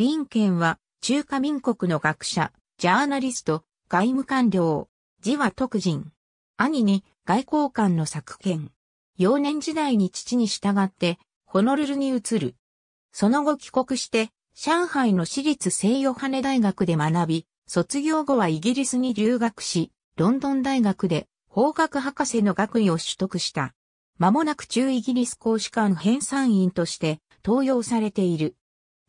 ビンケンは、中華民国の学者、ジャーナリスト、外務官僚、字は特人。兄に外交官の作権。幼年時代に父に従って、ホノルルに移る。その後帰国して、上海の私立西洋羽大学で学び、卒業後はイギリスに留学し、ロンドン大学で法学博士の学位を取得した。間もなく中イギリス公使館編纂員として登用されている。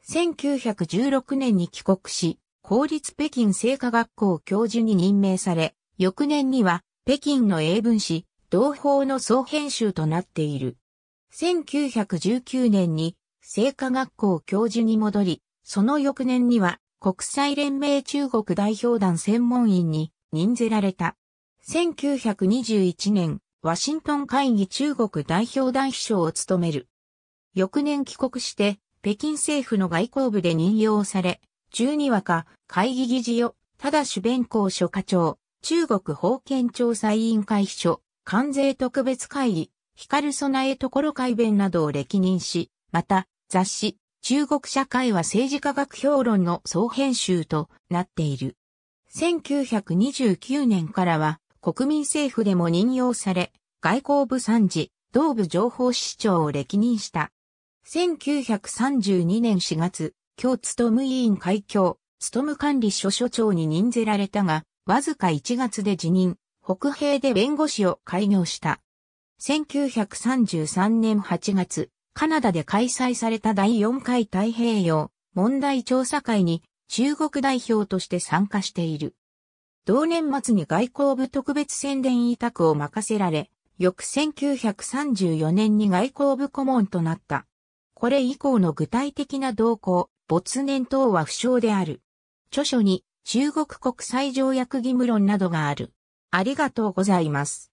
1916年に帰国し、公立北京聖火学校教授に任命され、翌年には北京の英文誌、同胞の総編集となっている。1919年に聖火学校教授に戻り、その翌年には国際連盟中国代表団専門員に任ぜられた。1921年、ワシントン会議中国代表団秘書を務める。翌年帰国して、北京政府の外交部で任用され、中2話か、会議議事よ、ただ主弁公所課長、中国法権調査委員会秘書、関税特別会議、光備えところ会弁などを歴任し、また、雑誌、中国社会は政治科学評論の総編集となっている。1929年からは国民政府でも任用され、外交部参事、同部情報市長を歴任した。1932年4月、京務委員会協、務管理所所長に任ぜられたが、わずか1月で辞任、北平で弁護士を開業した。1933年8月、カナダで開催された第4回太平洋問題調査会に中国代表として参加している。同年末に外交部特別宣伝委託を任せられ、翌1934年に外交部顧問となった。これ以降の具体的な動向、没年等は不詳である。著書に中国国際条約義務論などがある。ありがとうございます。